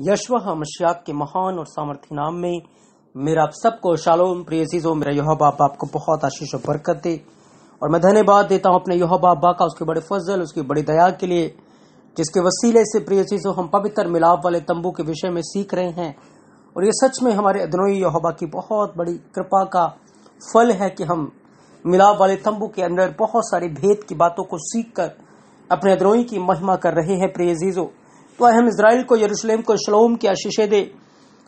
यशव मशियात के महान और सामर्थ्य नाम में मेरा आप सबको शालोम प्रियसीजो मेरा यह बाप आपको बहुत आशीष और बरकत दे और मैं धन्यवाद देता हूँ अपने यह बाबा का उसके बड़े फजल उसकी बड़ी दया के लिए जिसके वसीले से प्रियसीजो हम पवित्र मिलाप वाले तंबू के विषय में सीख रहे हैं और ये सच में हमारे अदनोई यहोबा की बहुत बड़ी कृपा का फल है कि हम मिलाप वाले तंबू के अंदर बहुत सारे भेद की बातों को सीख कर अपने अदनोई की महिमा कर रहे हैं प्रियजीजो तो अहम इसराइल को यरूशलेम को शलोम की आशीषें दे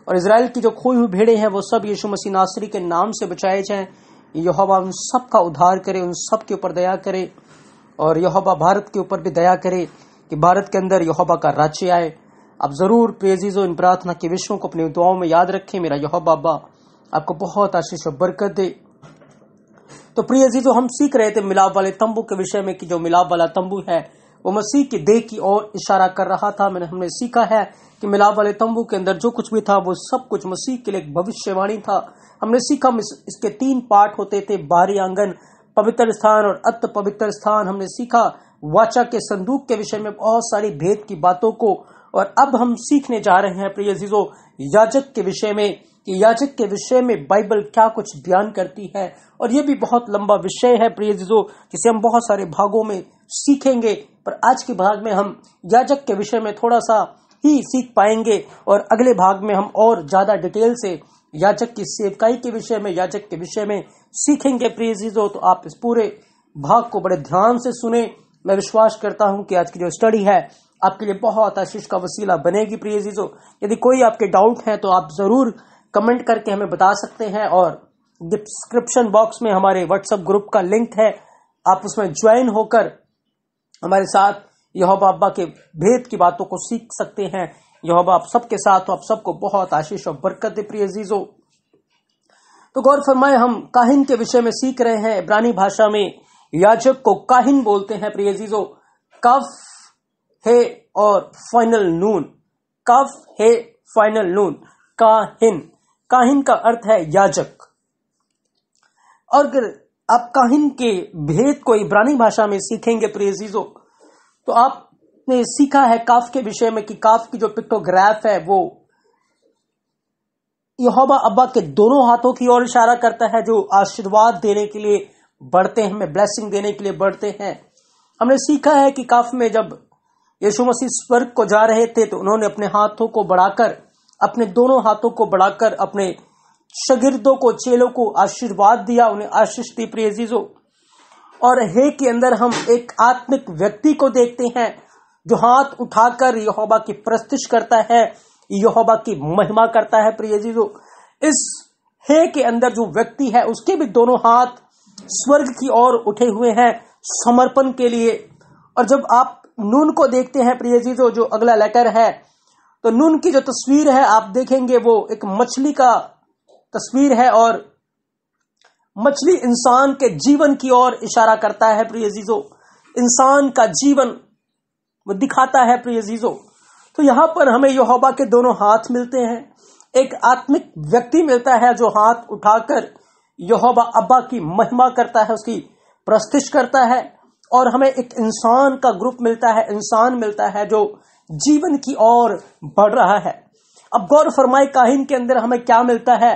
और इसराइल की जो खोई हुई भेड़े हैं वो सब यीशु मसीह नासरी के नाम से बचाए जाएं यहोवा उन सब का उद्धार करे उन सब के ऊपर दया करे और यहोवा भारत के ऊपर भी दया करे कि भारत के अंदर यहोवा का राज्य आए आप ज़रूर प्रेजीजो इन प्रार्थना के विषयों को अपनी दुआओं में याद रखें मेरा यह बाबा आपको बहुत आशीष और बरकत दे तो प्रिय जी जो हम सीख रहे थे मिलाप वाले तंबू के विषय में कि जो मिलाप वाला तंबू है वो मसीह की देह की ओर इशारा कर रहा था मैंने हमने सीखा है कि मिलाप वाले तंबू के अंदर जो कुछ भी था वो सब कुछ मसीह के लिए एक भविष्यवाणी था हमने सीखा इसके तीन पार्ट होते थे बाहरी आंगन पवित्र स्थान और अत पवित्र स्थान हमने सीखा वाचा के संदूक के विषय में बहुत सारी भेद की बातों को और अब हम सीखने जा रहे हैं प्रिय जीजो याजक के विषय में कि याचक के विषय में बाइबल क्या कुछ बयान करती है और ये भी बहुत लंबा विषय है प्रियजो जिसे हम बहुत सारे भागों में सीखेंगे पर आज के भाग में हम याचक के विषय में थोड़ा सा ही सीख पाएंगे और अगले भाग में हम और ज्यादा डिटेल से याचक की सेवकाई के विषय में याचक के विषय में सीखेंगे प्रियजीजो तो आप इस पूरे भाग को बड़े ध्यान से सुने मैं विश्वास करता हूं कि आज की जो स्टडी है आपके लिए बहुत आशीष का वसीला बनेगी प्रिय जीजो यदि कोई आपके डाउट है तो आप जरूर कमेंट करके हमें बता सकते हैं और डिस्क्रिप्शन बॉक्स में हमारे व्हाट्सएप ग्रुप का लिंक है आप उसमें ज्वाइन होकर हमारे साथ यह बाबा के भेद की बातों को सीख सकते हैं यह आप सबके साथ आप सबको बहुत आशीष और बरकत प्रिय प्रियजीजो तो गौर फरमाए हम काहिन के विषय में सीख रहे हैं इब्रानी भाषा में याजक को काहिन बोलते हैं प्रिय कफ हे और फाइनल नून कफ हे फाइनल नून काहिन काहिन का अर्थ है याजक और अगर आप काहिन के भेद को इब्रानी भाषा में सीखेंगे प्रेजीजो तो आपने सीखा है काफ के विषय में कि काफ की जो पिक्टोग्राफ है वो यहोबा अब्बा के दोनों हाथों की ओर इशारा करता है जो आशीर्वाद देने के लिए बढ़ते हैं हमें ब्लेसिंग देने के लिए बढ़ते हैं हमने सीखा है कि काफ में जब यीशु मसीह स्वर्ग को जा रहे थे तो उन्होंने अपने हाथों को बढ़ाकर अपने दोनों हाथों को बढ़ाकर अपने शगिर्दों को चेलों को आशीर्वाद दिया उन्हें आशीष दी प्रियजीजो और हे के अंदर हम एक आत्मिक व्यक्ति को देखते हैं जो हाथ उठाकर यहोबा की प्रस्तिश करता है यहोबा की महिमा करता है प्रियजीजो इस हे के अंदर जो व्यक्ति है उसके भी दोनों हाथ स्वर्ग की ओर उठे हुए हैं समर्पण के लिए और जब आप नून को देखते हैं प्रियजीजो जो अगला लेटर है तो नून की जो तस्वीर है आप देखेंगे वो एक मछली का तस्वीर है और मछली इंसान के जीवन की ओर इशारा करता है प्रिय इंसान का जीवन वो दिखाता है प्रिय तो यहां पर हमें यहोबा के दोनों हाथ मिलते हैं एक आत्मिक व्यक्ति मिलता है जो हाथ उठाकर यहोबा अब्बा की महिमा करता है उसकी प्रस्तिश करता है और हमें एक इंसान का ग्रुप मिलता है इंसान मिलता है जो जीवन की ओर बढ़ रहा है अब गौर फरमाए काहिन के अंदर हमें क्या मिलता है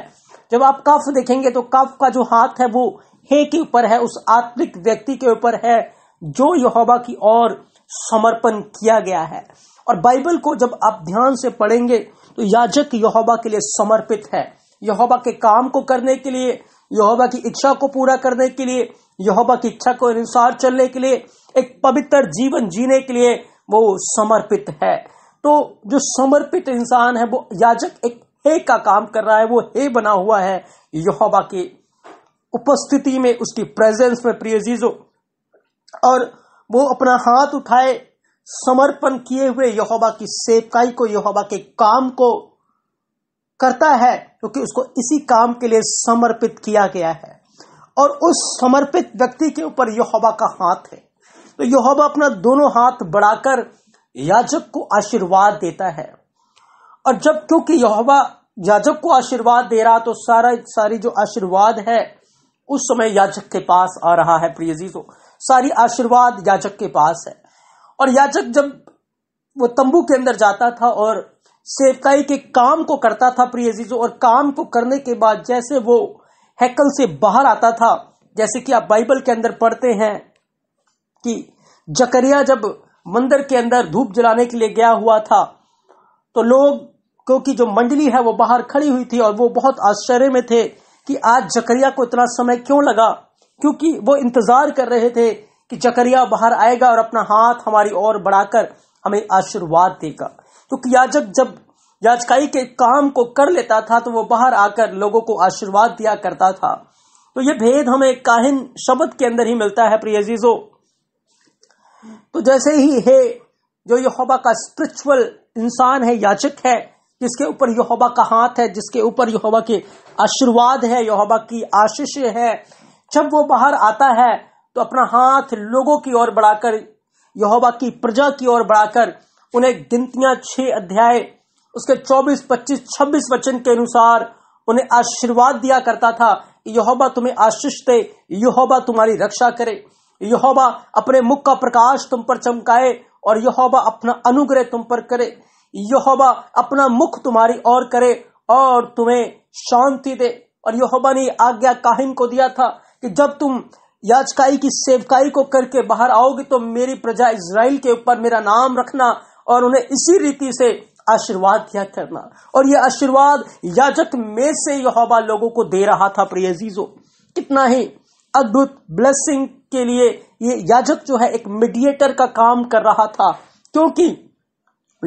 जब आप कफ देखेंगे तो कफ का जो हाथ है वो हे के ऊपर है उस आत्मिक व्यक्ति के ऊपर है जो यहोबा की ओर समर्पण किया गया है और बाइबल को जब आप ध्यान से पढ़ेंगे तो याजक यहोबा के लिए समर्पित है यहोबा के काम को करने के लिए यहोबा की इच्छा को पूरा करने के लिए यहोबा की इच्छा को अनुसार चलने के लिए एक पवित्र जीवन जीने के लिए वो समर्पित है तो जो समर्पित इंसान है वो याजक एक हे का काम कर रहा है वो हे बना हुआ है यहोवा की उपस्थिति में उसकी प्रेजेंस में प्रिय जीजो और वो अपना हाथ उठाए समर्पण किए हुए यहोवा की सेवकाई को यहोवा के काम को करता है क्योंकि उसको इसी काम के लिए समर्पित किया गया है और उस समर्पित व्यक्ति के ऊपर यहोवा का हाथ है तो यहोवा अपना दोनों हाथ बढ़ाकर याजक को आशीर्वाद देता है और जब क्योंकि यहोवा याजक को आशीर्वाद दे रहा तो सारा सारी जो आशीर्वाद है उस समय याजक के पास आ रहा है प्रिय जीजो सारी आशीर्वाद याजक के पास है और याजक जब वो तंबू के अंदर जाता था और सेवकाई के काम को करता था प्रिय जीजो और काम को करने के बाद जैसे वो हैकल से बाहर आता था जैसे कि आप बाइबल के अंदर पढ़ते हैं कि जकरिया जब मंदिर के अंदर धूप जलाने के लिए गया हुआ था तो लोग क्योंकि जो मंडली है वो बाहर खड़ी हुई थी और वो बहुत आश्चर्य में थे कि आज जकरिया को इतना समय क्यों लगा क्योंकि वो इंतजार कर रहे थे कि जकरिया बाहर आएगा और अपना हाथ हमारी ओर बढ़ाकर हमें आशीर्वाद देगा क्योंकि याजक जब याजकाई के काम को कर लेता था तो वो बाहर आकर लोगों को आशीर्वाद दिया करता था तो ये भेद हमें काहिन शब्द के अंदर ही मिलता है प्रियजीजो तो जैसे ही हे जो यहोबा का स्पिरिचुअल इंसान है याचक है जिसके ऊपर यहोबा का हाथ है जिसके ऊपर यहोबा के आशीर्वाद है यहोबा की आशीष है जब वो बाहर आता है तो अपना हाथ लोगों की ओर बढ़ाकर यहोबा की प्रजा की ओर बढ़ाकर उन्हें गिनतियां छह अध्याय उसके 24, 25, 26 वचन के अनुसार उन्हें आशीर्वाद दिया करता था यहोबा तुम्हें आशीष दे यहोबा तुम्हारी रक्षा करे यहोवा अपने मुख का प्रकाश तुम पर चमकाए और यहोवा अपना अनुग्रह तुम पर करे यहोवा अपना मुख तुम्हारी ओर करे और तुम्हें शांति दे और यहोवा ने आज्ञा काहिन को दिया था कि जब तुम याचकाई की सेवकाई को करके बाहर आओगे तो मेरी प्रजा इसराइल के ऊपर मेरा नाम रखना और उन्हें इसी रीति से आशीर्वाद दिया करना और यह आशीर्वाद याजक में से यहोवा लोगों को दे रहा था प्रिय कितना ही अद्भुत ब्लेसिंग के लिए ये याजक जो है एक मीडिएटर का काम कर रहा था क्योंकि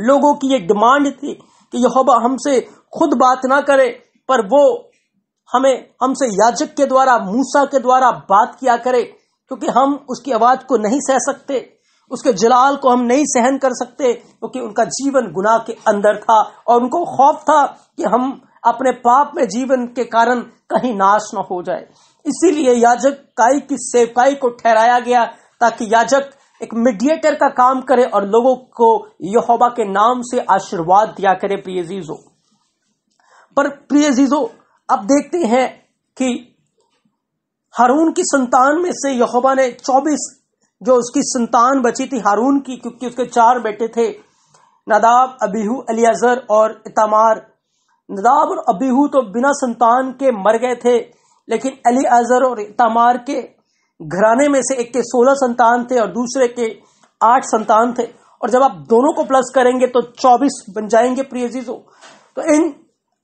लोगों की ये डिमांड थी कि यहोवा हमसे खुद बात ना करे पर वो हमें हमसे याजक के द्वारा मूसा के द्वारा बात किया करे क्योंकि हम उसकी आवाज को नहीं सह सकते उसके जलाल को हम नहीं सहन कर सकते क्योंकि उनका जीवन गुनाह के अंदर था और उनको खौफ था कि हम अपने पाप में जीवन के कारण कहीं नाश न हो जाए इसीलिए याजक काई की सेवकाई को ठहराया गया ताकि याजक एक मीडिएटर का काम करे और लोगों को यहोवा के नाम से आशीर्वाद दिया करे प्रिय जीजो पर प्रिय जीजो अब देखते हैं कि हारून की संतान में से यहोवा ने 24 जो उसकी संतान बची थी हारून की क्योंकि उसके चार बेटे थे नदाब अबीहू अलियाजर और इतमार नदाब और अबीहू तो बिना संतान के मर गए थे लेकिन अली अजहर और तमार के घराने में से एक के सोलह संतान थे और दूसरे के आठ संतान थे और जब आप दोनों को प्लस करेंगे तो चौबीस बन जाएंगे प्रियजीजो तो इन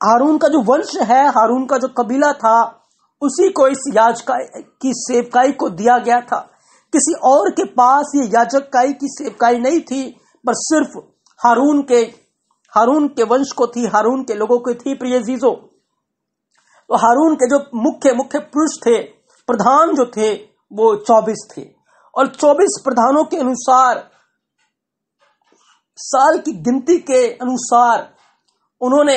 हारून का जो वंश है हारून का जो कबीला था उसी को इस याजकाई की सेवकाई को दिया गया था किसी और के पास ये याजकाई की सेवकाई नहीं थी पर सिर्फ हारून के हारून के वंश को थी हारून के लोगों को थी प्रियजीजो तो हारून के जो मुख्य मुख्य पुरुष थे प्रधान जो थे वो चौबीस थे और चौबीस प्रधानों के अनुसार साल की गिनती के अनुसार उन्होंने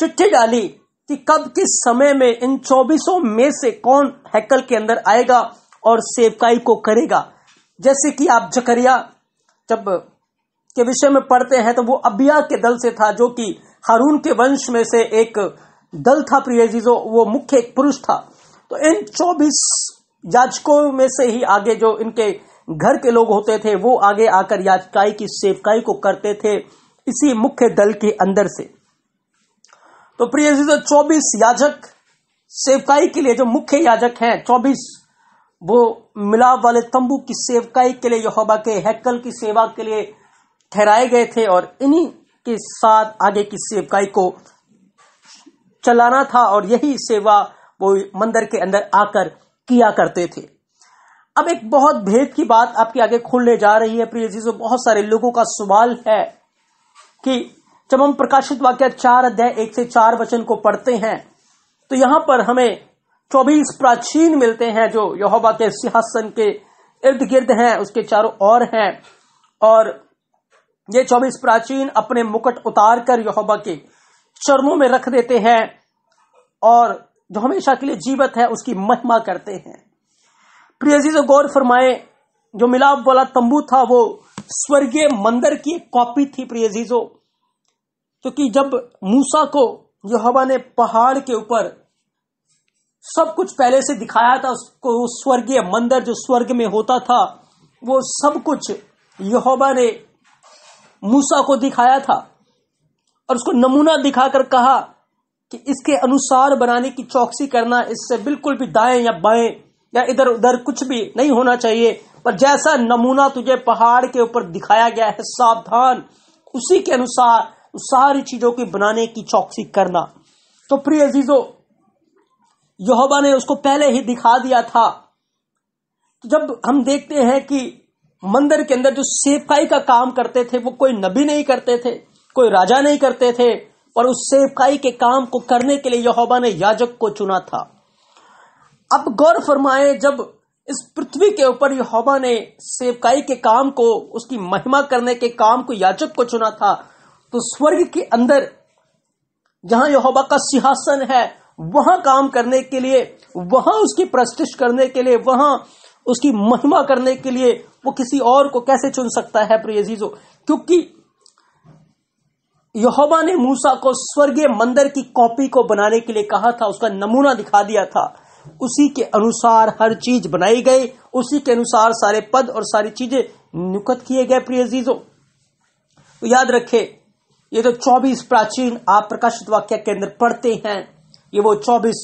चिट्ठी डाली कि कब किस समय में इन चौबीसों में से कौन हैकल के अंदर आएगा और सेवकाई को करेगा जैसे कि आप जकरिया जब के विषय में पढ़ते हैं तो वो अबिया के दल से था जो कि हारून के वंश में से एक दल था प्रिय जी जो वो मुख्य एक पुरुष था तो इन 24 याचकों में से ही आगे जो इनके घर के लोग होते थे वो आगे आकर याचिकाई की सेवकाई को करते थे इसी मुख्य दल के अंदर से तो प्रिय जो चौबीस याचक सेवकाई के लिए जो मुख्य याचक हैं चौबीस वो मिलाप वाले तंबू की सेवकाई के लिए यहोबा के हैकल की सेवा के लिए ठहराए गए थे और इन्हीं के साथ आगे की सेवकाई को चलाना था और यही सेवा वो मंदिर के अंदर आकर किया करते थे अब एक बहुत भेद की बात आपके आगे खुलने जा रही है प्रिय जी बहुत सारे लोगों का सवाल है कि जब हम प्रकाशित वाक्य चार अध्याय एक से चार वचन को पढ़ते हैं तो यहां पर हमें चौबीस प्राचीन मिलते हैं जो यहोवा के सिंहासन के इर्द गिर्द हैं उसके चारों ओर हैं और ये चौबीस प्राचीन अपने मुकुट उतार कर यहोबा के चरणों में रख देते हैं और जो हमेशा के लिए जीवित है उसकी महिमा करते हैं प्रियजीज गौर फरमाए जो मिलाप वाला तंबू था वो स्वर्गीय मंदिर की एक कॉपी थी प्रियजीजो क्योंकि क्योंकि जब मूसा को जो हवा ने पहाड़ के ऊपर सब कुछ पहले से दिखाया था उसको स्वर्गीय मंदिर जो स्वर्ग में होता था वो सब कुछ यहोबा ने मूसा को दिखाया था और उसको नमूना दिखाकर कहा कि इसके अनुसार बनाने की चौकसी करना इससे बिल्कुल भी दाएं या बाएं या इधर उधर कुछ भी नहीं होना चाहिए पर जैसा नमूना तुझे पहाड़ के ऊपर दिखाया गया है सावधान उसी के अनुसार उस सारी चीजों की बनाने की चौकसी करना तो प्रिय अजीजों योबा ने उसको पहले ही दिखा दिया था तो जब हम देखते हैं कि मंदिर के अंदर जो सेफाई का काम करते थे वो कोई नबी नहीं करते थे कोई राजा नहीं करते थे और उस सेवकाई के काम को करने के लिए यहोबा ने याजक को चुना था अब गौर फरमाए जब इस पृथ्वी के ऊपर यहोबा ने सेवकाई के काम को उसकी महिमा करने के काम को याचक को चुना था तो स्वर्ग के अंदर जहां यहोबा का सिंहासन है वहां काम करने के लिए वहां उसकी प्रस्तिश करने के लिए वहां उसकी महिमा करने के लिए वो किसी और को कैसे चुन सकता है प्रियजीजो क्योंकि यहोवा ने मूसा को स्वर्गीय मंदिर की कॉपी को बनाने के लिए कहा था उसका नमूना दिखा दिया था उसी के अनुसार हर चीज बनाई गई उसी के अनुसार सारे पद और सारी चीजें नुकत किए गए प्रिय जीजो तो याद रखे ये तो 24 प्राचीन आप प्रकाशित वाक्य के अंदर पढ़ते हैं ये वो 24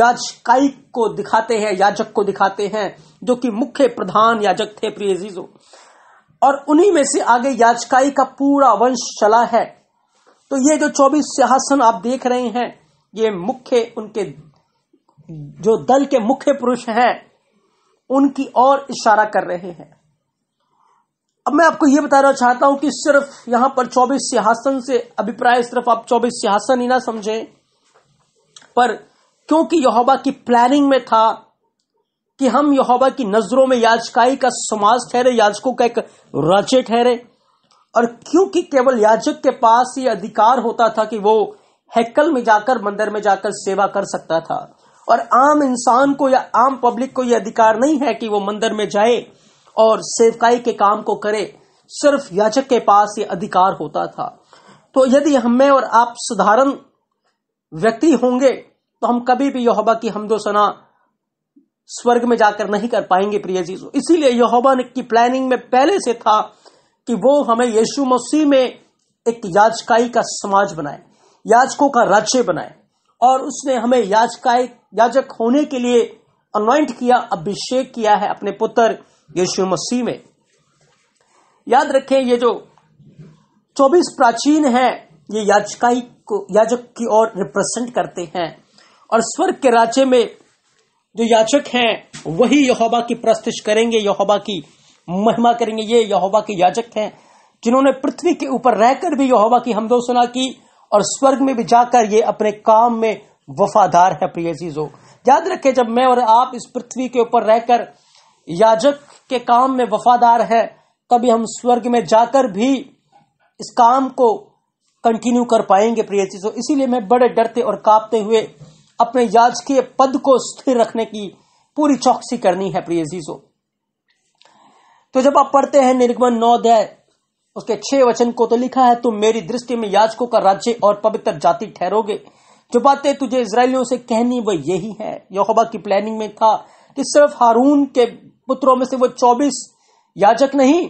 याचकाई को दिखाते हैं याजक को दिखाते हैं जो कि मुख्य प्रधान याजक थे प्रिय जीजो और उन्हीं में से आगे याजकाई का पूरा वंश चला है तो ये जो चौबीस सिंहासन आप देख रहे हैं ये मुख्य उनके जो दल के मुख्य पुरुष हैं उनकी ओर इशारा कर रहे हैं अब मैं आपको यह बताना चाहता हूं कि सिर्फ यहां पर चौबीस सिंहासन से अभिप्राय सिर्फ आप चौबीस सिंहासन ही ना समझें पर क्योंकि यहोबा की प्लानिंग में था कि हम यहोबा की नजरों में याचिकाई का समाज ठहरे याचकों का एक राज्य ठहरे और क्योंकि केवल याजक के पास ये अधिकार होता था कि वो हैकल में जाकर मंदिर में जाकर सेवा कर सकता था और आम इंसान को या आम पब्लिक को यह अधिकार नहीं है कि वो मंदिर में जाए और सेवकाई के काम को करे सिर्फ याचक के पास ये अधिकार होता था तो यदि हमें और आप साधारण व्यक्ति होंगे तो हम कभी भी यहोबा की हमदोसना स्वर्ग में जाकर नहीं कर पाएंगे प्रिय जीजो इसीलिए यहोबा ने की प्लानिंग में पहले से था कि वो हमें यीशु मसीह में एक याचकाई का समाज बनाए याचकों का राज्य बनाए और उसने हमें याजकाई याजक होने के लिए अनवाइंट किया अभिषेक किया है अपने पुत्र यीशु मसीह में याद रखें ये जो 24 प्राचीन है ये याचकाई को याचक की ओर रिप्रेजेंट करते हैं और स्वर्ग के राज्य में जो याचक हैं वही यहोबा की प्रस्तिश करेंगे यहोबा की महिमा करेंगे ये यहोवा के याजक हैं जिन्होंने पृथ्वी के ऊपर रहकर भी यहोवा की हमदो सुना की और स्वर्ग में भी जाकर ये अपने काम में वफादार है प्रिय चीजों याद रखे जब मैं और आप इस पृथ्वी के ऊपर रहकर याजक के काम में वफादार है तभी हम स्वर्ग में जाकर भी इस काम को कंटिन्यू कर पाएंगे प्रिय चीजों इसीलिए मैं बड़े डरते और कांपते हुए अपने याजकीय पद को स्थिर रखने की पूरी चौकसी करनी है प्रिय चीजों तो जब आप पढ़ते हैं निर्गमन नौ अध्याय उसके छह वचन को तो लिखा है तुम मेरी दृष्टि में याचकों का राज्य और पवित्र जाति ठहरोगे जो बातें तुझे इसराइलियों से कहनी वह यही है यहोबा की प्लानिंग में था कि सिर्फ हारून के पुत्रों में से वो चौबीस याजक नहीं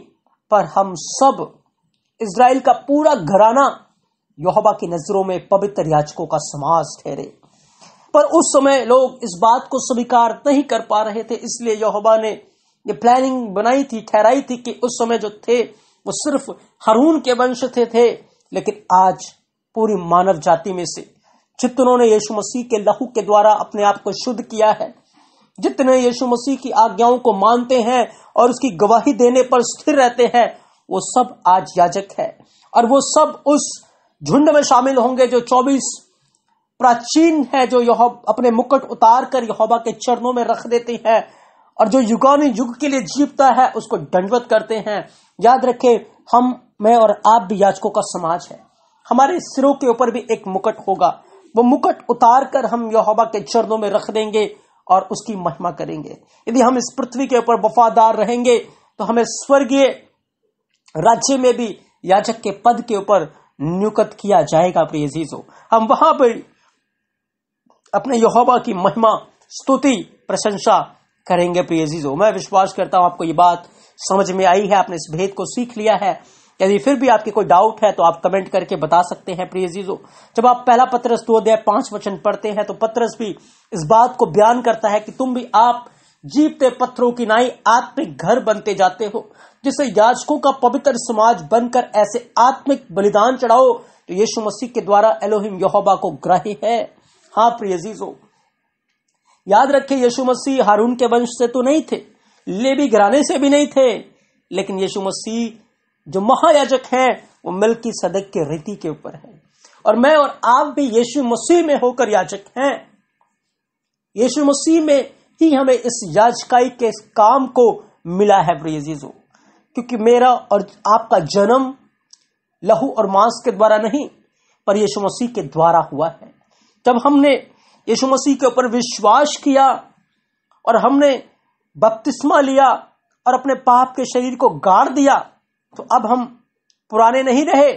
पर हम सब इसराइल का पूरा घराना यहोबा की नजरों में पवित्र याचकों का समाज ठहरे पर उस समय लोग इस बात को स्वीकार नहीं कर पा रहे थे इसलिए यहोबा ने ये प्लानिंग बनाई थी ठहराई थी कि उस समय जो थे वो सिर्फ हरून के वंश थे थे लेकिन आज पूरी मानव जाति में से जितनों ने यीशु मसीह के लहू के द्वारा अपने आप को शुद्ध किया है जितने यीशु मसीह की आज्ञाओं को मानते हैं और उसकी गवाही देने पर स्थिर रहते हैं वो सब आज याजक है और वो सब उस झुंड में शामिल होंगे जो 24 प्राचीन है जो यह अपने मुकुट उतार कर यहोबा के चरणों में रख देते हैं और जो युगानी युग के लिए जीवता है उसको दंडवत करते हैं याद रखें हम मैं और आप भी याचकों का समाज है हमारे सिरों के ऊपर भी एक मुकट होगा वो मुकट उतार कर हम यहोबा के चरणों में रख देंगे और उसकी महिमा करेंगे यदि हम इस पृथ्वी के ऊपर वफादार रहेंगे तो हमें स्वर्गीय राज्य में भी याचक के पद के ऊपर नियुक्त किया जाएगा प्रिय जीजो हम वहां पर अपने यहोबा की महिमा स्तुति प्रशंसा करेंगे प्रिय जीजो मैं विश्वास करता हूं आपको ये बात समझ में आई है आपने इस भेद को सीख लिया है यदि फिर भी आपके कोई डाउट है तो आप कमेंट करके बता सकते हैं प्रिय जीजो जब आप पहला पत्रस दो अध्याय पांच वचन पढ़ते हैं तो पत्रस भी इस बात को बयान करता है कि तुम भी आप जीपते पत्थरों की नाई आत्मिक घर बनते जाते हो जिसे याचकों का पवित्र समाज बनकर ऐसे आत्मिक बलिदान चढ़ाओ तो यीशु मसीह के द्वारा एलोहिम यहोबा को ग्राही है हाँ प्रिय जीजो याद रखें यीशु मसीह हारून के वंश से तो नहीं थे लेबी घराने से भी नहीं थे लेकिन यीशु मसीह जो महायाजक हैं वो मिल्की सदक के रीति के ऊपर है और मैं और आप भी यीशु मसीह में होकर याचक हैं यीशु मसीह में ही हमें इस याचकाई के इस काम को मिला है प्रियजीजो क्योंकि मेरा और आपका जन्म लहू और मांस के द्वारा नहीं पर यीशु मसीह के द्वारा हुआ है जब हमने यीशु मसीह के ऊपर विश्वास किया और हमने बपतिस्मा लिया और अपने पाप के शरीर को गाड़ दिया तो अब हम पुराने नहीं रहे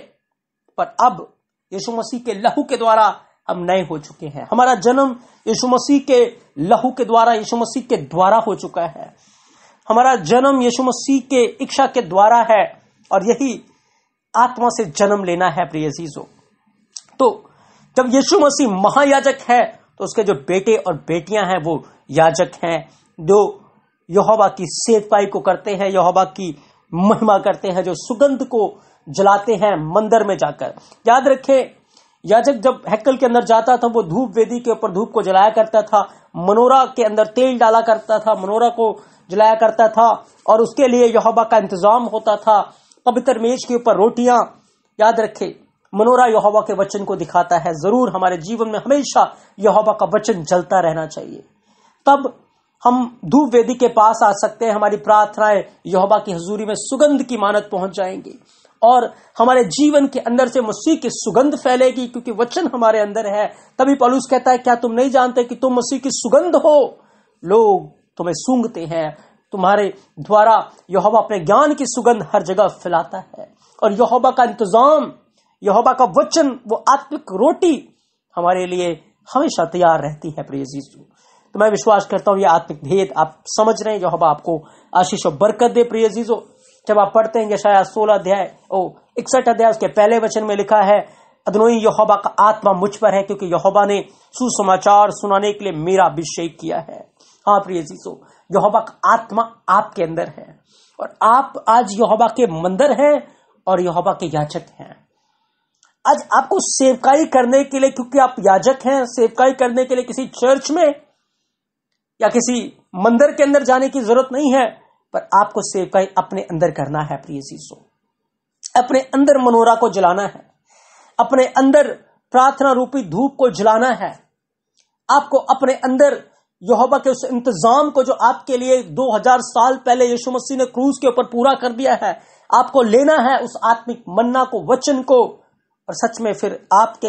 पर अब यीशु मसीह के लहू के द्वारा हम नए हो चुके हैं हमारा जन्म यीशु मसीह के लहू के द्वारा यीशु मसीह के द्वारा हो चुका है हमारा जन्म यीशु मसीह के इच्छा के द्वारा है और यही आत्मा से जन्म लेना है प्रिय तो जब यीशु मसीह महायाजक है तो उसके जो बेटे और बेटियां हैं वो याजक हैं जो यहोवा की सेतपाई को करते हैं यहोवा की महिमा करते हैं जो सुगंध को जलाते हैं मंदिर में जाकर याद रखे याजक जब हैकल के अंदर जाता था वो धूप वेदी के ऊपर धूप को जलाया करता था मनोरा के अंदर तेल डाला करता था मनोरा को जलाया करता था और उसके लिए यहोवा का इंतजाम होता था पवित्र मेज के ऊपर रोटियां याद रखें मनोरा यहोवा के वचन को दिखाता है जरूर हमारे जीवन में हमेशा यहोवा का वचन जलता रहना चाहिए तब हम धूप वेदी के पास आ सकते हैं हमारी प्रार्थनाएं यहोवा की हजूरी में सुगंध की मानत पहुंच जाएंगी और हमारे जीवन के अंदर से मसीह की सुगंध फैलेगी क्योंकि वचन हमारे अंदर है तभी पलूस कहता है क्या तुम नहीं जानते कि तुम मसीह की सुगंध हो लोग तुम्हें सूंघते हैं तुम्हारे द्वारा यहोवा अपने ज्ञान की सुगंध हर जगह फैलाता है और यहोवा का इंतजाम यहोबा का वचन वो आत्मिक रोटी हमारे लिए हमेशा तैयार रहती है प्रिय जीसु तो मैं विश्वास करता हूं ये आत्मिक भेद आप समझ रहे हैं यहोबा आपको आशीष और बरकत दे प्रिय जीजो जब आप पढ़ते हैं यशाया सोलह अध्याय ओ इकसठ अध्याय उसके पहले वचन में लिखा है अदनोई यहोबा का आत्मा मुझ पर है क्योंकि यहोबा ने सुसमाचार सुनाने के लिए मेरा अभिषेक किया है हाँ प्रिय जीसो यहोबा का आत्मा आपके अंदर है और आप आज यहोबा के मंदिर हैं और यहोबा के याचक हैं आज आपको सेवकाई करने के लिए क्योंकि आप याजक हैं सेवकाई करने के लिए किसी चर्च में या किसी मंदिर के अंदर जाने की जरूरत नहीं है पर आपको सेवकाई अपने अंदर करना है प्रिय जीसो अपने अंदर मनोरा को जलाना है अपने अंदर प्रार्थना रूपी धूप को जलाना है आपको अपने अंदर यहोबा के उस इंतजाम को जो आपके लिए 2000 साल पहले यीशु मसीह ने क्रूज के ऊपर पूरा कर दिया है आपको लेना है उस आत्मिक मन्ना को वचन को और सच में फिर आपके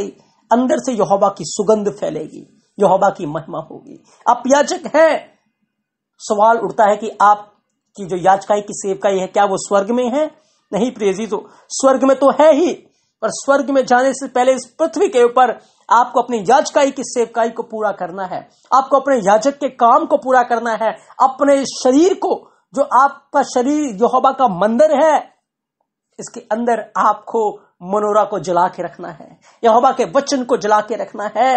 अंदर से यहोवा की सुगंध फैलेगी यहोवा की महिमा होगी आप याचक हैं सवाल उठता है कि आपकी जो याचकाई की सेवकाई है क्या वो स्वर्ग में है नहीं प्रेजी तो स्वर्ग में तो है ही पर स्वर्ग में जाने से पहले इस पृथ्वी के ऊपर आपको अपनी याचकाई की सेवकाई को पूरा करना है आपको अपने याचक के काम को पूरा करना है अपने शरीर को जो आपका शरीर यहोवा का मंदिर है इसके अंदर आपको मनोरा को जला के रखना है यहोवा के वचन को जला के रखना है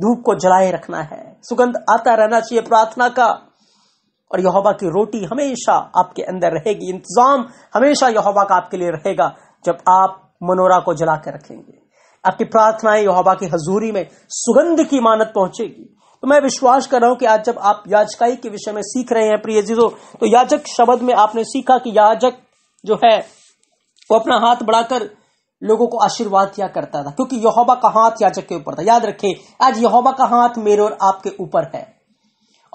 धूप को जलाए रखना है सुगंध आता रहना चाहिए प्रार्थना का और यहोवा की रोटी हमेशा आपके अंदर रहेगी इंतजाम हमेशा यहोवा का आपके लिए रहेगा जब आप मनोरा को जला के रखेंगे आपकी प्रार्थनाएं यहोवा की हजूरी में सुगंध की मानत पहुंचेगी तो मैं विश्वास कर रहा हूं कि आज जब आप याचकाई के विषय में सीख रहे हैं प्रिय जीजो तो याचक शब्द में आपने सीखा कि याचक जो है वो अपना हाथ बढ़ाकर लोगों को आशीर्वाद दिया करता था क्योंकि यहोबा का हाथ याचक के ऊपर था याद रखें आज यहोबा का हाथ मेरे और आपके ऊपर है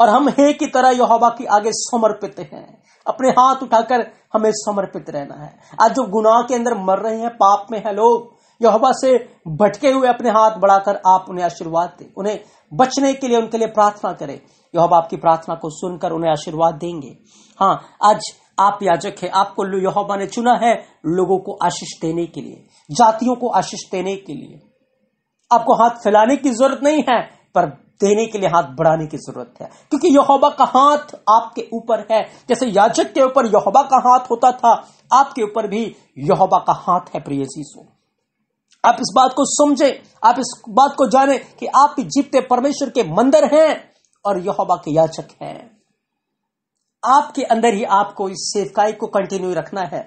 और हम हे की तरह यहोबा की आगे समर्पित हैं अपने हाथ उठाकर हमें समर्पित रहना है आज जो गुनाह के अंदर मर रहे हैं पाप में है लोग यहोबा से भटके हुए अपने हाथ बढ़ाकर आप उन्हें आशीर्वाद दें उन्हें बचने के लिए उनके लिए प्रार्थना करें यहोबा आपकी प्रार्थना को सुनकर उन्हें आशीर्वाद देंगे हाँ आज आप याजक है आपको यहोवा ने चुना है लोगों को आशीष देने के लिए जातियों को आशीष देने के लिए आपको हाथ फैलाने की जरूरत नहीं है पर देने के लिए हाथ बढ़ाने की जरूरत है क्योंकि यहोबा का हाथ आपके ऊपर है जैसे याजक के ऊपर यहोबा का हाथ होता था आपके ऊपर भी यहोबा का हाथ है प्रिय जीसो आप इस बात को समझे आप इस बात को जाने कि आप जीतते परमेश्वर के मंदिर हैं और यहोबा के याचक हैं आपके अंदर ही आपको इस सेवकाई को कंटिन्यू रखना है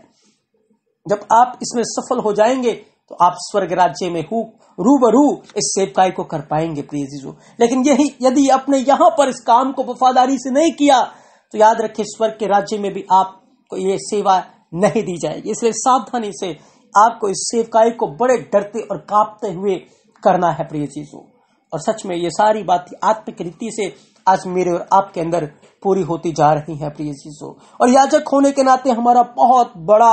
जब आप इसमें सफल हो जाएंगे तो आप स्वर्ग राज्य में हु रूबरू इस सेवकाई को कर पाएंगे प्रिय लेकिन यही यदि अपने यहां पर इस काम को वफादारी से नहीं किया तो याद रखे स्वर्ग के राज्य में भी आपको ये सेवा नहीं दी जाएगी इसलिए सावधानी से आपको इस सेवकाई को बड़े डरते और कांपते हुए करना है प्रिय चीजों और सच में ये सारी बात आत्मिक रीति से आज मेरे और आपके अंदर पूरी होती जा रही है प्रिय चीजों और याचक होने के नाते हमारा बहुत बड़ा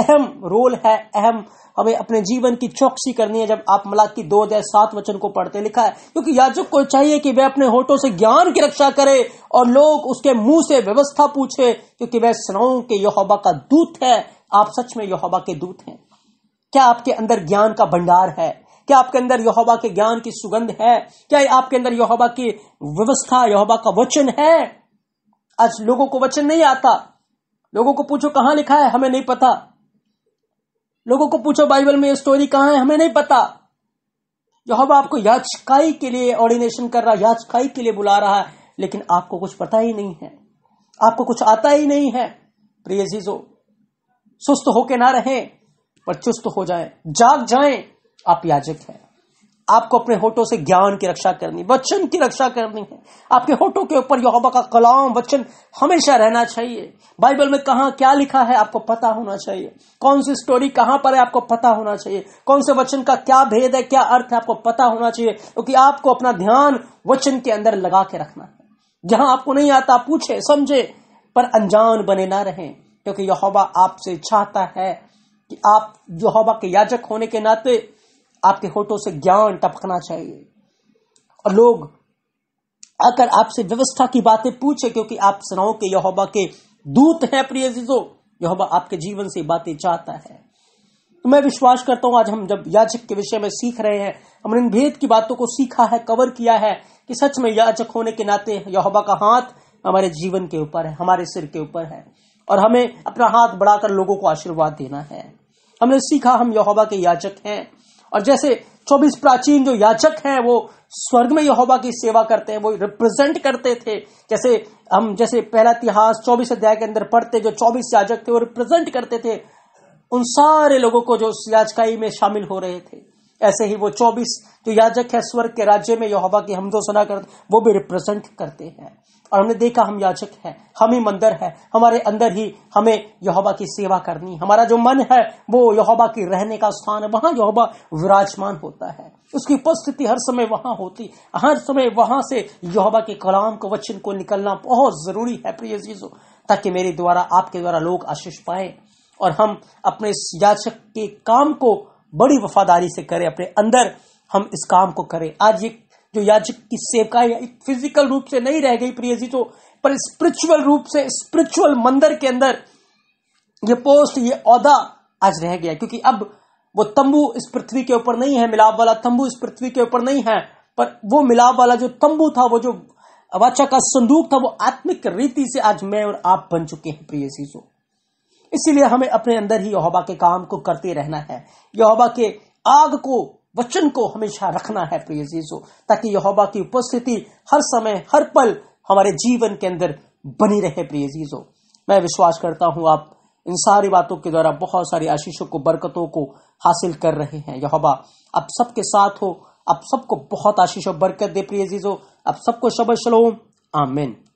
अहम रोल है अहम हमें अपने जीवन की चौकसी करनी है जब आप मलाक की दो हजार सात वचन को पढ़ते लिखा है क्योंकि याजक को चाहिए कि वह अपने होठों से ज्ञान की रक्षा करे और लोग उसके मुंह से व्यवस्था पूछे क्योंकि वह स्नाओं के यहोबा का दूत है आप सच में यहोबा के दूत हैं क्या आपके अंदर ज्ञान का भंडार है क्या आपके अंदर यहोबा के ज्ञान की सुगंध है क्या आपके अंदर यहोबा की व्यवस्था यहोबा का वचन है आज लोगों को वचन नहीं आता लोगों को पूछो कहां लिखा है हमें नहीं पता लोगों को पूछो बाइबल में ये स्टोरी कहां है हमें नहीं पता यहोबा आपको याचिकाई के लिए ऑर्डिनेशन कर रहा है याचिकाई के लिए बुला रहा है लेकिन आपको कुछ पता ही नहीं है आपको कुछ आता ही नहीं है प्रिय जीजो सुस्त होके ना रहे पर चुस्त हो जाए जाग जाएं आप याजक हैं आपको अपने होठों से ज्ञान की रक्षा करनी वचन की रक्षा करनी है आपके होठों के ऊपर यहोवा का कलाम वचन हमेशा रहना चाहिए बाइबल में कहा क्या लिखा है आपको पता होना चाहिए कौन सी स्टोरी कहां पर है आपको पता होना चाहिए कौन से वचन का क्या भेद है क्या अर्थ है आपको पता होना चाहिए क्योंकि तो आपको अपना ध्यान वचन के अंदर लगा के रखना है जहां आपको नहीं आता पूछे समझे पर अनजान बने ना रहे क्योंकि यहोबा आपसे चाहता है कि आप यहोबा के याजक होने के नाते आपके होठों से ज्ञान टपकना चाहिए और लोग आकर आपसे व्यवस्था की बातें पूछे क्योंकि आप सुनाओ के यहोबा के दूत हैं प्रिय जीजो यहोबा आपके जीवन से बातें चाहता है तो मैं विश्वास करता हूं आज हम जब याचक के विषय में सीख रहे हैं हमने इन भेद की बातों को सीखा है कवर किया है कि सच में याचक होने के नाते यहोबा का हाथ हमारे जीवन के ऊपर है हमारे सिर के ऊपर है और हमें अपना हाथ बढ़ाकर लोगों को आशीर्वाद देना है हमने सीखा हम यहोबा के याचक हैं और जैसे 24 प्राचीन जो याचक हैं वो स्वर्ग में यहोवा की सेवा करते हैं वो रिप्रेजेंट करते थे जैसे हम जैसे पहला इतिहास 24 अध्याय के अंदर पढ़ते जो 24 याचक थे वो रिप्रेजेंट करते थे उन सारे लोगों को जो याचकाई में शामिल हो रहे थे ऐसे ही वो चौबीस जो याजक है स्वर्ग के राज्य में यहोवा की हमदो सुना कर वो भी रिप्रेजेंट करते हैं और हमने देखा हम याचक हैं हम ही मंदिर है हमारे अंदर ही हमें यहोबा की सेवा करनी हमारा जो मन है वो यहोबा की रहने का स्थान है वहां यहोबा विराजमान होता है उसकी उपस्थिति हर समय वहां होती हर समय वहां से यहोबा के कलाम को वचन को निकलना बहुत जरूरी है प्रिय चीजों ताकि मेरे द्वारा आपके द्वारा लोग आशीष पाए और हम अपने याचक के काम को बड़ी वफादारी से करें अपने अंदर हम इस काम को करें आज ये जो याचिक की सेवका है फिजिकल रूप से नहीं रह गई प्रिय जी तो पर स्पिरिचुअल रूप से स्पिरिचुअल मंदिर के अंदर ये पोस्ट ये औदा आज रह गया क्योंकि अब वो तंबू इस पृथ्वी के ऊपर नहीं है मिलाप वाला तंबू इस पृथ्वी के ऊपर नहीं है पर वो मिलाप वाला जो तंबू था वो जो वाचा का संदूक था वो आत्मिक रीति से आज मैं और आप बन चुके हैं प्रिय सीसो तो। इसीलिए हमें अपने अंदर ही यहोबा के काम को करते रहना है यहोबा के आग को वचन को हमेशा रखना है प्रिय जीजो ताकि यहोबा की उपस्थिति हर समय हर पल हमारे जीवन के अंदर बनी रहे प्रिय जीजो मैं विश्वास करता हूं आप इन सारी बातों के द्वारा बहुत सारी आशीषों को बरकतों को हासिल कर रहे हैं यहोबा आप सबके साथ हो आप सबको बहुत आशीष और बरकत दे प्रिय जीजो आप सबको शब शलोम आमिन